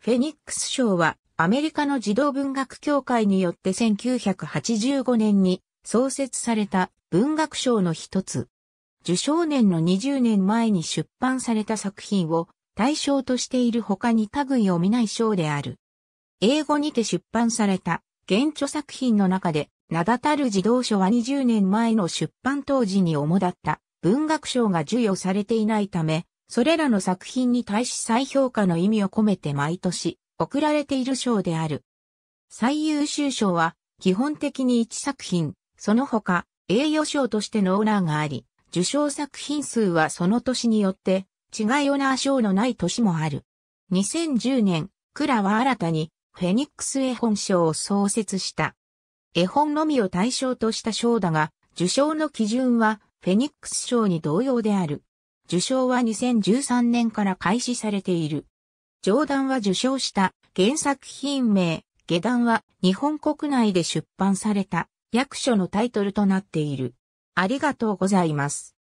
フェニックス賞はアメリカの児童文学協会によって1985年に創設された文学賞の一つ。受賞年の20年前に出版された作品を対象としている他に類を見ない賞である。英語にて出版された原著作品の中で名だたる児童書は20年前の出版当時に主だった文学賞が授与されていないため、それらの作品に対し再評価の意味を込めて毎年、贈られている賞である。最優秀賞は、基本的に1作品、その他、栄誉賞としてのオナーがあり、受賞作品数はその年によって、違いオーナー賞のない年もある。2010年、クラは新たに、フェニックス絵本賞を創設した。絵本のみを対象とした賞だが、受賞の基準は、フェニックス賞に同様である。受賞は2013年から開始されている。上段は受賞した原作品名、下段は日本国内で出版された役所のタイトルとなっている。ありがとうございます。